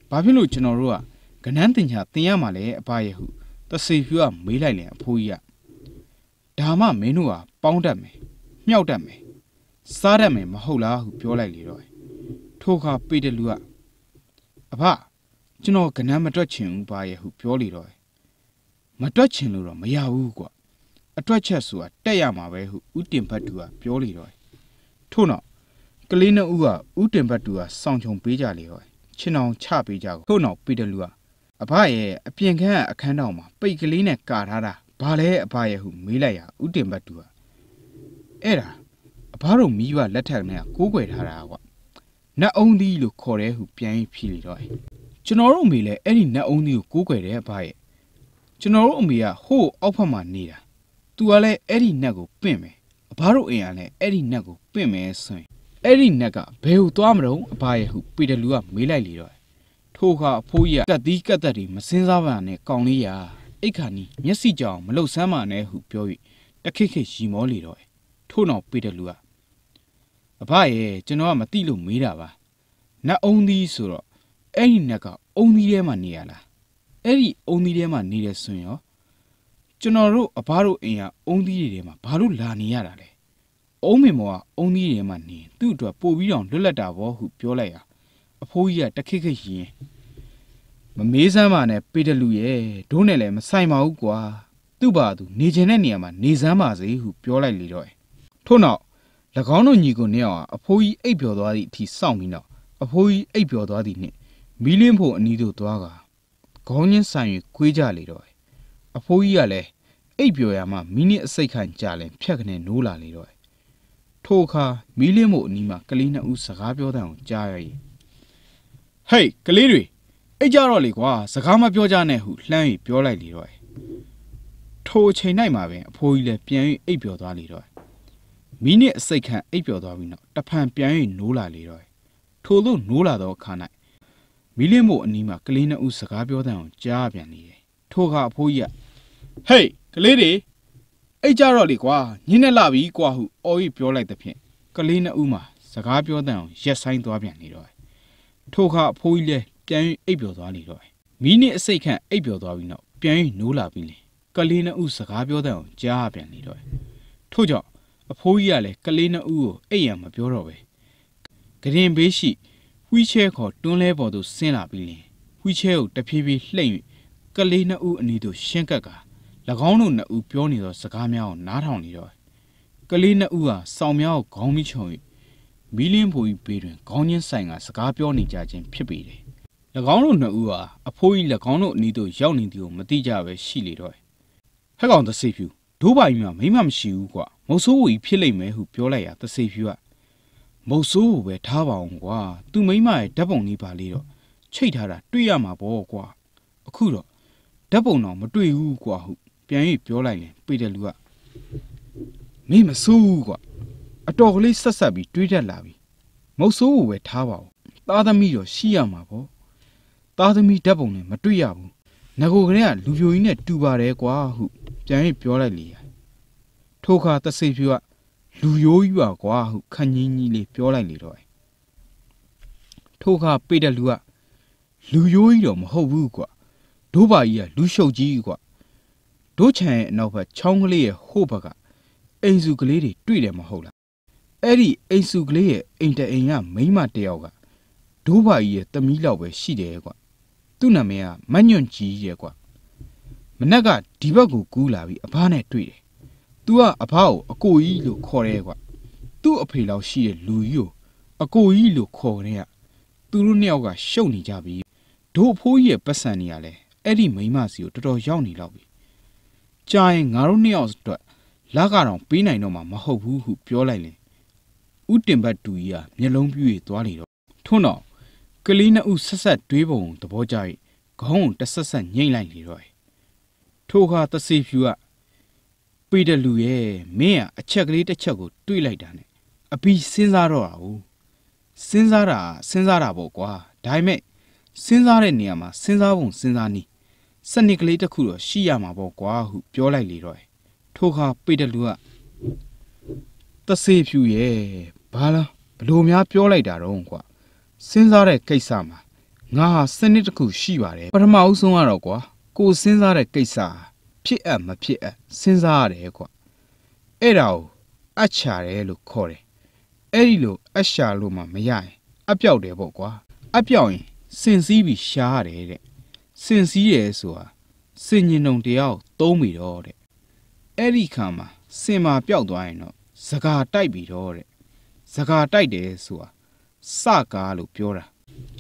ဘာဖြစ်လို့ကျွန်တော်တို့ကကနန်းတင်ချာတင်ရမှာလဲအဖရဲ့ဟုတစီဖြူကမေးလိုက်လေအဖိုးကြီးကဒါမှမင်းတို့ကပေါင်းတတ်မယ်မြှောက်တတ်မယ်စားတတ်မယ်မဟုတ်လားဟုပြောလိုက်လေတော့ထိုအခါပေတလူကအဖကျွန်တော်ကနန်းမတွက်ချင်ဘူးပါရဲ့ဟုပြောလေတော့မတွက်ချင်လို့တော့မရဘူးကွာအတွက်ချက်ဆိုတာတက်ရမှာပဲဟုဥတင်ဘတ်သူကပြောလေတော့ထို့နောက်ကလေးနှစ်ဦးကဥတင်ဘတ်သူကစောင့်ချုံပေးကြလေတော့ချင်အောင်ချပေးကြထို့နောက်ပီတလူကအဖရဲ့အပြင်ခန်းအခန်းတော်မှာပိတ်ကလေးနဲ့ကာထားတာဘာလဲအဖရဲ့ဟုမေးလိုက်ရဥတင်ဘတ်သူကအဲ့ဒါအဖတို့မိဘလက်ထက်နဲ့ကိုးကွယ်ထားတာကွာနတ်အုံးသီးလို့ခေါ်တယ်ဟု ပြန်ဖြေလေတော့ကျွန်တော်တို့မိလဲအဲ့ဒီနတ်အုံးသီးကိုကိုးကွယ်တဲ့အဖရဲ့ကျွန်တော်တို့အမေကဟိုးအောက်ဖက်မှာနေတာသူကလည်းအဲ့ဒီနက်ကိုပင့်မယ်အဘတို့အိမ်ကလည်းအဲ့ဒီနက်ကိုပင့်မယ်ဆိုရင်အဲ့ဒီနက်ကဘယ်ကိုသွားမလို့အဘရဲ့ဟုပေတလူကမေးလိုက်လေတော့ထို့အခါအဖိုးကြီးကကတ်သီးကတ်သက်တွေမစင်းစားပါနဲ့ကောင်းလေးရာအိတ်ခါနီးမျက်စိကြောင်မလှုပ်ဆမ်းပါနဲ့ဟုပြော၍တခိခိရီမောလေတော့ထို့နောက်ပေတလူကအဘရဲ့ကျွန်တော်ကမသိလို့မေးတာပါနတ်အုံသီးဆိုတော့အဲ့ဒီနက်ကအုံသီးထဲမှာနေရလားအဲ့ဒီအုံသီးထဲမှာနေတယ်ဆိုရင်ရောကျွန်တော်တို့အဘတို့အိမ်ကအုံသီးတွေထဲမှာဘာလို့လာနေရတာလဲအုံးမင်မောကအုံသီးတွေထဲမှာနေသူ့အတွက်ပို့ပြီးတော့လွတ်လပ်တာဗောဟုပြောလိုက်ရာအဖိုးကြီးကတခိတ်ခိတ်ရင်မမေးစမ်းပါနဲ့ပေတလူရဲ့ဒိုးနဲ့လည်းမဆိုင်ပါဘူးကွာသူ့ဘာသူနေချင်တဲ့နေရာမှာနေစမ်းပါစေဟုပြောလိုက်လေတော့ထို့နောက်၎င်းတို့ညီကိုနှစ်ယောက်အဖိုးကြီးအိပ်ပျော်သွားသည့်အထိစောင့်ပြီးနောက်အဖိုးကြီးအိပ်ပျော်သွားသည့်နှင့်မီးလင်းဖို့အနီးသို့သွားကာခေါင်းချင်းဆိုင်၍ကွေးကြလေတော့အဖိုးကြီးကလည်းအိပ်ပျော်ရမှမိနစ်အစိတ်ခန့်ကြာလင်ဖြက်ကနေနိုးလာလေတော့ထိုအခါမီးလင်းမို့အနီးမှာ ကလေးနှစ်ဦးစကားပြောတဲ့အောင်ကြားရည်ဟေးကလေးတွေအိတ်ကြတော့လေကွာစကားမပြောကြနဲ့ဟုလှမ်း၍ပြောလိုက်လေတော့ထိုအချိန်၌မှာပင်အဖိုးကြီးလည်းပြန်၍အိပ်ပျော်သွားလေတော့မိနစ်အစိတ်ခန့်အိပ်ပျော်သွားပြီးနောက်တဖန်ပြန်၍နိုးလာလေတော့ထို့သို့နိုးလာသောအခါမီးလင်းမို့အနီးမှာကလေးနှစ်ဦးစကားပြောတဲ့အောင်ကြားပြန်နေတယ်။ထို့ခါအဖိုးကြီးကဟေးကလေးတွေအိတ်ကြတော့လေကွာညင်းနဲ့လာပြီကွာဟုအော်ကြီးပြောလိုက်သဖြင့်ကလေးနှစ်ဦးမှာစကားပြောတဲ့အောင်ရက်ဆိုင်သွားပြန်နေတော့ထို့ခါအဖိုးကြီးလည်းပြန်အိပ်ပျော်သွားနေတော့မီးနဲ့အစိတ်ခန့်အိပ်ပျော်သွားပြီးနောက်ပြန်နိုးလာပြီးလေကလေးနှစ်ဦးစကားပြောတဲ့အောင်ကြားပြန်နေတော့ထို့ကြောင့်အဖိုးကြီးကလည်းကလေးနှစ်ဦးကိုအိပ်ရံမပြောတော့ပဲဂရင်ဘေးရှိီးချဲခေါ်တွန်းလဲပေါ်သို့ဆင်းလာပြီးလင်ဝီးချဲကိုတဖြည်းဖြည်းလှည့်၍ကလေးနှစ်ဦးအနီးသို့ရှင်းကပ်ကာ၎င်းတို့နှစ်ဦးပြောနေသောစကားများကိုနားထောင်နေတော့ကလေးနှစ်ဦးဟာဆောင်းများကိုခေါင်းမိချုံ၍မီးလင်းဖို့၏ဘေးတွင်ခေါင်းချင်းဆိုင်ကစကားပြောနေကြခြင်းဖြစ်ပေတယ်၎င်းတို့နှစ်ဦးဟာအဖိုးကြီး၎င်းတို့အနီးသို့ရောက်နေသည်ကိုမသိကြပဲရှိလေတော့ဟက်ကောင်သစေဖြူဒိုးပါကြီးမှာမိမမရှိဘူးကွာမုတ်ဆိုးဝီဖြစ်လိမ့်မယ်ဟုပြောလိုက်ရာသစေဖြူကမုတ်ဆိုးကိုပဲထားပါအောင်ကွာသူမိမရဲ့ဓာတ်ပုံလေးပါလေးတော့ချိတ်ထားတာတွေ့ရမှာပေါ့ကွာအခုတော့ဓာတ်ပုံတော့မတွေ့ဘူးကွာဟုပြန်၍ပြောလိုက်ရင်ပေတဲ့လူကမင်းမဆိုးဘူးကွာအတော်ကလေးဆက်ဆက်ပြီးတွေးတတ်လာပြီမုတ်ဆိုးကိုပဲထားပါဦးသားသမီးတော့ရှိရမှာပေါ့သားသမီးဓာတ်ပုံနဲ့မတွေ့ရဘူးငကိုကလေးကလူပြိုကြီးနဲ့တူပါတယ်ကွာဟုပြန်၍ပြောလိုက်လေထိုခါတဆေဖြူကလူရိုးကြီးပါကွာဟုခန်းကြီးကြီးလေးပြောလိုက်လေတော့ထို့ခါပေတဲ့လူကလူရိုးကြီးတော့မဟုတ်ဘူးကွာဒိုးပါကြီးကလူရှုပ်ကြီးကွာဒိုးချန်ရဲ့အနောက်ဘက်ချောင်းကလေးရဲ့ဟိုဘက်ကအိမ်စုကလေးတွေတွေ့တယ်မဟုတ်လားအဲ့ဒီအိမ်စုကလေးရဲ့အိမ်တအိမ်ကမိန်းမတယောက်ကဒိုးပါကြီးရဲ့တမီးလောက်ပဲရှိတယ်ကွာသူ့နာမည်ကမညွန့်ကြီးရဲ့ကွာမနက်ကဒီဘက်ကိုကူးလာပြီးအဖားနဲ့တွေ့တယ်။ तू ကအဖအကိုအကိုကြီးလို့ခေါ်တယ်ကွာ။ तू အဖေလောက်ရှိတဲ့လူကြီးကိုအကိုကြီးလို့ခေါ်တဲ့ကသူတို့နှစ်ယောက်ကရှုပ်နေကြပြီ။ဒို့အဖိုးကြီးရဲ့ပတ်စံနေရလဲအဲ့ဒီမိန်းမစီကို တော်တော်ရောက်နေလောက်ပြီ။ကြာရင်ငါတို့နှစ်ယောက်အတွက်လကတော့ပေးနိုင်တော့မှာမဟုတ်ဘူးဟုပြောလိုက်လေ။ဥတင်ဘတ်တူကြီးကမျက်လုံးပြည့်သွားလေတော့ထို့နောက်ကလေးနှစ်ဦးဆက်ဆက်တွေးပုံသဘောကျ၍ခေါင်းကိုတဆက်ဆက်ညှိလိုက်လေတော့ထိုအခါတစီဖြူကပေတလူရဲ့မင်းကအချက်ကလေးတစ်ချက်ကိုတွေးလိုက်တာနဲ့အပြီးစဉ်းစားတော့တာဘူးစဉ်းစားတာစဉ်းစားတာပေါ့ကွာဒါပေမဲ့စဉ်းစားတဲ့နေရာမှာစဉ်းစားပုံစဉ်းစားနည်းစနစ်ကလေးတစ်ခုတော့ရှိရမှာပေါ့ကွာဟု ပြောလိုက်လေတော့ထိုအခါပေတလူကတဆေဖြူရဲ့ဘာလားဘလို့များပြောလိုက်တာတော့ကွာစဉ်းစားတဲ့ကိစ္စမှာငါဟာစနစ်တစ်ခုရှိပါတယ်ပထမအဦးဆုံးကတော့ကွာကိုစဉ်းစားတဲ့ကိစ္စဟာဖြစ်အပ်မဖြစ်အပ်စဉ်းစားရတယ်ကွအဲ့ဒါကိုအချာတယ်လို့ခေါ်တယ်အဲ့ဒီလိုအချာလို့မှမရရင် အပြောက်တယ်ပေါ့ကွာအပြောက်ရင်စင်စည်းပြီးရှားရတယ်တဲ့စင်စည်းရယ်ဆိုတာစင်ညင်ုံတရားကိုသုံးပြီးတော့တဲ့အဲ့ဒီခါမှာစင်မာပျောက်သွားရင်တော့စကာတိုက်ပြီးတော့တဲ့စကာတိုက်တယ်ဆိုတာစကားလို့ပြောတာ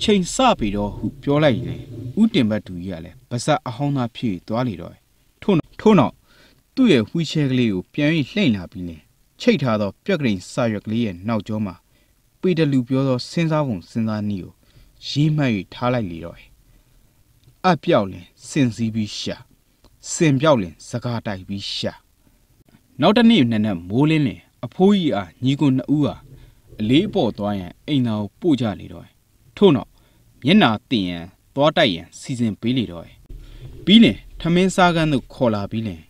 ချိန်စပြီးတော့ဟုပြောလိုက်ရင်ဥတင်ဘတ်သူကြီးကလည်းပါဇက်အဟောင်းသားဖြစ်သွားလေတော့ထို့နောက်သူ့ရဲ့ဝှီးချဲကလေးကိုပြန်၍လှိမ့်လာပြီးနဲ့ချိတ်ထားသောပြက်ကရင်စာရွက်ကလေးရဲ့နောက်ကျောမှာပေတလူပြောသောစဉ်းစားပုံစဉ်းစားနည်းကိုရေးမှတ်၍ထားလိုက်လေတော့အပြောက်လင်စင်စီးပြီးရှာစင်ပြောက်လင် စကားတိုက်ပြီးရှာနောက်တစ်နေ့နဲ့နဲ့မိုးလင်းလင်အဖိုးကြီးအားညီကိုနှစ်ဦးအားအလေးပေါ်သွားရန်အိမ်သားကိုပို့ကြလေတော့ထို့နောက်မျက်နာတင်ရန်သွားတိုက်ရန်စီစဉ်ပေးလေတော့ပြီးလင်မင်းစားကန်းသို့ခေါ်လာပြီးလင်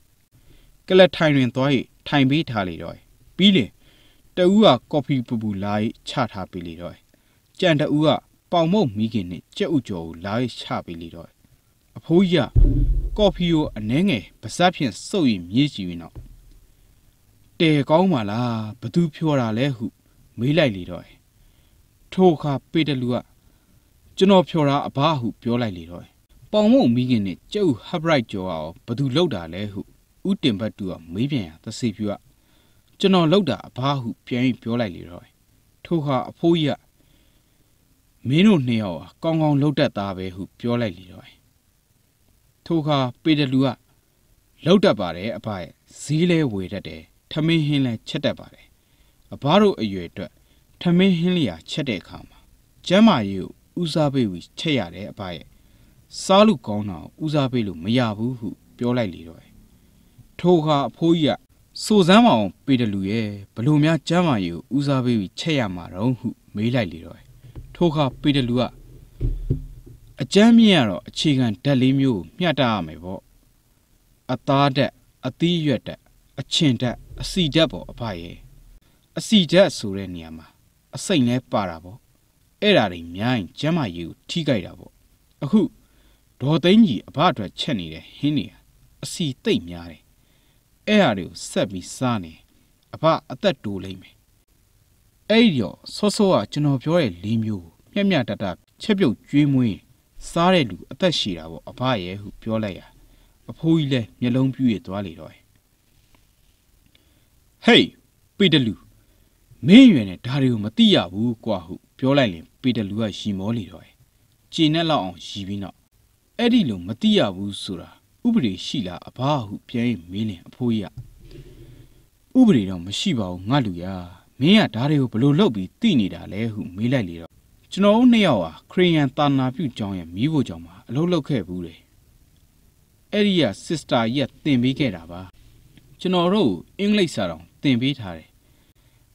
ကလက်ထိုင်တွင်သွား၏ထိုင်ပေးထားလေတော့ပြီးလင်တဦးကကော်ဖီပူပူလာ၏ချထားပေးလေတော့ကြံတဦးကပေါင်မုတ်မိခင်နှင့်ကြက်ဥကြော်ကိုလာ၏ချပေးလေတော့အဖိုးကြီးကကော်ဖီကိုအနှဲငယ်ပါးစပ်ဖြင့်စုပ်၍မြေးကြည့်ပြီးနောက်တဲကောင်းပါလားဘသူပြောတာလဲဟု မေးလိုက်လေတော့ထိုအခါပေတလူကကျွန်တော်ပြောတာအဘဟု ပြောလိုက်လေတော့ပေါင်မှုမိခင်နဲ့ကျုပ်ဟပ်ရိုက်ကျော်အောင်ဘသူလောက်တာလဲဟုဥတင်ဘတ်သူကမေးပြန်ရသစီပြူကကျွန်တော်လောက်တာအဘာဟုပြန်ပြီးပြောလိုက်လေတော့ထို့ခါအဖိုးကြီးကမင်းတို့နှစ်ယောက်ကောင်းကောင်းလောက်တတ်သားပဲဟု ပြောလိုက်လေတော့ထို့ခါပေတလူကလောက်တတ်ပါတယ်အဖရဲ့ဈေးလဲဝေတတ်တယ်ထမင်းဟင်းလဲချက်တတ်ပါတယ်အဘတို့အရွယ်အတွက်ထမင်းဟင်းလျာချက်တဲ့အခါမှာကျမ်းမာရေးကိုဦးစားပေးပြီးချက်ရတယ်အဖရဲ့စားလို့ကောင်းတာဦးစားပေးလို့မရဘူးဟု ပြောလိုက်လေတော့ထိုအခါအဖိုးကြီးကစိုးစမ်းမအောင်ပေတလူရဲ့ဘလို့များ ကျမ်းမာရေးကိုဦးစားပေးပြီးချက်ရမှာတော့ဟု မေးလိုက်လေတော့ထိုအခါပေတလူကအကျမ်းမြင့်ကတော့အခြေခံဓာတ်လေးမျိုးကိုမျှတရမယ်ပေါ့အသားဓာတ်အသီးရွက်ဓာတ်အချင်ဓာတ်အစီဓာတ်ပေါ့အဖရဲ့အစီဓာတ်ဆိုတဲ့နေရာမှာအစိမ့်လဲပါတာပေါ့အဲ့ဒါတွေများရင်ကျမ်းမာရေးကိုထိခိုက်တာပေါ့အခုဒေါ်သိန်းကြီးအဘအတွက်ချက်နေတဲ့ဟင်းတွေအစီတိတ်များတယ်အဲ့ဟာတွေကိုဆက်ပြီးစားနေအဘအသက်တိုးလိမ့်မယ်အဲ့ဒီတော့ဆော့ဆော့ကကျွန်တော်ပြောတဲ့လေးမျိုးကိုမျက်မျှတတချက်ပြုတ်ကျွေးမွေးစားတဲ့လူအသက်ရှည်တာပေါ့အဘရဲ့ဟု ပြောလိုက်ရအဖိုးကြီးလည်းမျက်လုံးပြူရသွားလေတော့ဟေးပေတလူမင်းရွယ်နဲ့ဒါတွေကိုမသိရဘူးကွာဟုပြောလိုက်ရင်ပေတလူကရီမောလေတော့ကျေနပ်လောက်အောင်ရီပြီးတော့အဲ့ဒီလိုမသိရဘူးဆိုတာဥပဒေရှိလားအဘဟုပြန်မေးလင်အဖိုးကြီးကဥပဒေတော့မရှိပါဘူးငါလူရမင်းကဒါတွေကိုဘလို့လောက်ပြီးသိနေတာလဲဟုမေးလိုက်လေတော့ကျွန်တော်တို့နှစ်ယောက်ဟာခရီးယန်တာနာပြုကျောင်းရဲ့မိဖို့ကျောင်းမှာအလုပ်လုပ်ခဲ့ဘူးတယ်အဲ့ဒီကစစ်စတာကြီးကတင်ပေးခဲ့တာပါ ကျွန်တော်တို့အင်္ဂလိပ်စာတောင်တင်ပေးထားတယ်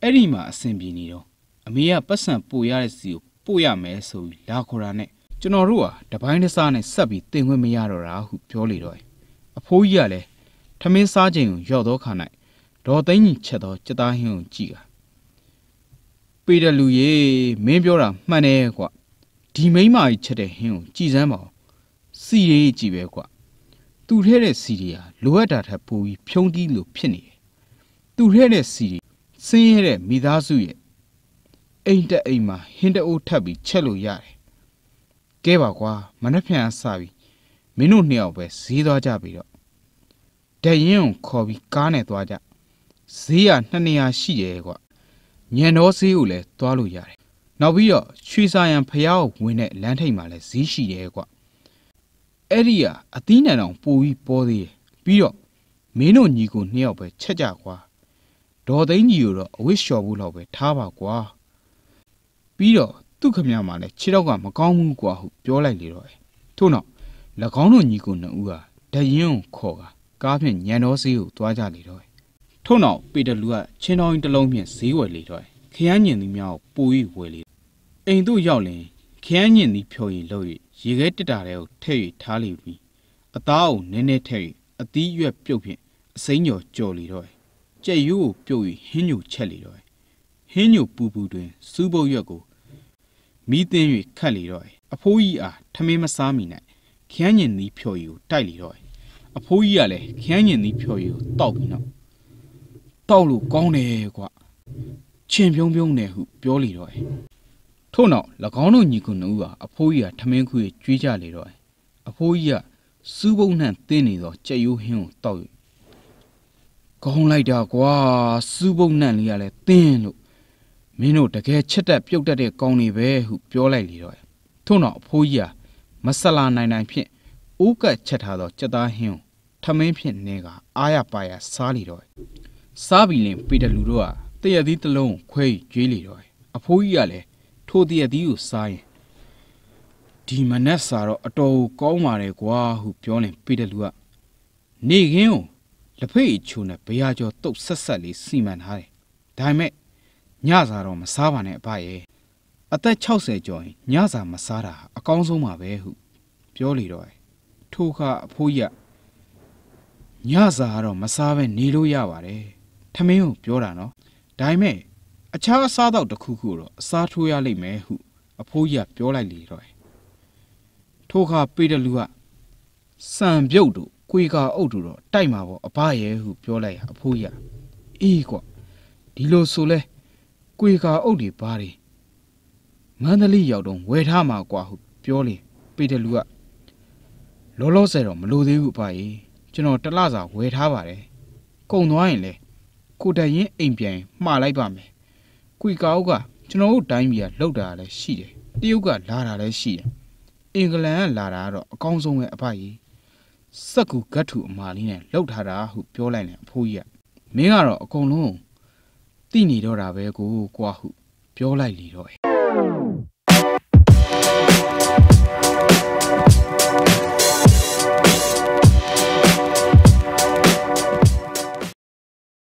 အဲ့ဒီမှာအဆင်ပြေနေတော့အမေကပတ်စံပို့ရတဲ့စီကိုပို့ရမယ်ဆိုပြီးလာခေါ်တာနဲ့ကျွန်တော်တို့ဟာတပိုင်းတစားနဲ့ဆက်ပြီးတင်ခွင့်မရတော့တာဟုပြောလေတော့အဖိုးကြီးကလည်းထမင်းစားခြင်းကိုရော့သောခါ၌ဒေါ်သိန်းကြီးချက်သောစသားဟင်းကိုကြည့်ကပေတယ်လူရေမင်းပြောတာမှန်တယ်ကွဒီမိမကြီးချက်တဲ့ဟင်းကိုကြည်စမ်းပါဦးစီရေးကြည့်ပဲကွသူထဲတဲ့စီတွေဟာလိုအပ်တာထက်ပိုပြီးဖြုံးတီးလို့ဖြစ်နေတယ်သူထဲတဲ့စီတွေစင်းရတဲ့မိသားစုရဲ့အိမ်တက်အိမ်မှာဟင်းတအိုးထပ်ပြီးချက်လို့ရတယ်ကဲပါကွာမနှက်ဖြန်အစပြီးမင်းတို့နှစ်ယောက်ပဲဈေးသွားကြပြီတော့ဒရင်ကိုခေါ်ပြီးကားနဲ့သွားကြဈေးကနှစ်နေရာရှိတယ်ကွာညံတော်ဈေးကိုလည်းသွားလို့ရတယ်နောက်ပြီးတော့ရွှေစာရန်ဖျားကိုဝင်တဲ့လမ်းထိပ်မှာလည်းဈေးရှိတယ်ကွာအဲ့ဒီဟာအသီးနှံတော်ပိုပြီးပေါ်သေးတယ်ပြီးတော့မင်းတို့ညီကိုနှစ်ယောက်ပဲချက်ကြကွာဒေါ်သိန်းကြီးကိုတော့အဝိရှော်ဖို့လောက်ပဲထားပါကွာပြီးတော့သူ့ခမရမှာလည်းခြေတော့ကမကောင်းဘူးကွာဟုပြောလိုက်လေတော့။ထို့နောက်၎င်းတို့ညီကိုနှစ်ဦးဟာဒရင်ကိုခေါ်ကကားဖြင့်ညံတော်ဈေးကိုသွားကြလေတော့။ထို့နောက်ပေတလူကချင်းတော်ရင်တစ်လုံးဖြင့်ဈေးဝယ်လေတော့။ခရမ်းညင်သူများကိုပို၍ဝယ်လေ။အိမ်သို့ရောက်လင်ခရမ်းညင်သည်ဖြော်ရည်လှုပ်၍ရေခဲတက်တာတွေကိုထည့်၍ထားလေပြီ။အသားကိုနည်းနည်းထည့်၍အသီးရွက်ပြုတ်ဖြင့်အစိမ်းကျော်ကြော်လေတော့။ကြက်ရိုးကိုပြုတ်၍ဟင်းညိုချက်လေတော့။ဟင်းညိုပူပူတွင်စူးပုတ်ရွက်ကိုမီးသင်း၍ခတ်လေတော့၏အဖိုးကြီးအားထမင်းမစားမီ၌ခန်းညင်သည်ဖြော်ရည်ကိုတိုက်လေတော့၏အဖိုးကြီးကလည်းခန်းညင်သည်ဖြော်ရည်ကိုတောက်ပြီးနောက်တောက်လို့ကောင်းတယ်ကွချင်းပြုံးပြုံးတယ်ဟုပြောလေတော့၏ထို့နောက်၎င်းတို့ညီကုနှုတ်အားအဖိုးကြီးအားထမင်းခွေကြွေးကြလေတော့၏အဖိုးကြီးကစူးပုံနှံသင်းနေသောကြက်ရိုးဟင်းကိုတောက်၍ကောင်းလိုက်တာကွာစူးပုံနှံလေးကလည်းသင်းလို့မင်းတို့တကယ်ချစ်တတ်ပြုတ်တတ်တဲ့ကောင်းတွေပဲဟုပြောလိုက်လေတော့ထို့နောက်အဖိုးကြီးဟာမဆလာနိုင်နိုင်ဖြင့်အိုးကပ်ချက်ထားသောကြက်သားဟင်းထမင်းဖြင့်နှဲကအာရပါရစားလေတော့စားပြီးလင်ပေတလူတို့ဟာတရသည်တစ်လုံးခွဲကျွေးလေတော့အဖိုးကြီးကလည်းထိုတရသည်ကိုစားရင်ဒီမနက်စာတော့အတော်ကောင်းပါတယ်ကွာ ဟုပြောလင်ပေတလူကနေခင်းကိုလက်ဖက်ချိုးနဲ့ဘရာကျော်တုတ်ဆက်ဆက်လေးစီမံထားတယ်ဒါပေမဲ့ညစာတော့မစားပါနဲ့အဖရဲ့အသက်60ကျော်ရင်ညစာမစားတာအကောင်းဆုံးပါပဲဟု ပြောလေတော့ထိုခါအဖိုးကြီးကညစာတော့မစားပဲနေလို့ရပါတယ်ထမင်းကိုပြောတာနော်ဒါပေမဲ့အခြားအစားတော့တစ်ခုခုတော့အစားထိုးရလိမ့်မယ်ဟု အဖိုးကြီးကပြောလိုက်လေတော့ထိုခါပေတလူကစံပြုတ်တို့ခွေကာအုပ်တို့တော့တိုက်မှာပေါ့အဘရဲ့ဟု ပြောလိုက်ရအဖိုးကြီးအေးကွာဒီလိုဆိုလဲကွေကာအုပ်တွေပါတယ်မန္တလေးရောက်တော့ဝယ်ထားမှာကွာဟုပြောလင်ပေတလူကလောလောဆယ်တော့မလိုသေးဘူးအဖကြီးကျွန်တော်တလစာဝယ်ထားပါတယ်ကုန်သွားရင်လေကိုတရင်အိမ်ပြန်မှားလိုက်ပါမယ်ကွေကာအုပ်ကကျွန်တော်တို့တိုင်းပြည်ကလောက်တာလည်းရှိတယ်တရုတ်ကလာတာလည်းရှိတယ်အင်္ဂလန်ကလာတာကတော့အကောင်းဆုံးပဲအဖကြီးစက်ကူဂတ်ထူအမာလေးနဲ့လှုပ်ထားတာဟုပြောလိုက်တယ်အဖိုးကြီးကမင်းကတော့အကုန်လုံးတိနေတော့တာပဲကိုကွာဟုပြောလိုက်လေတော့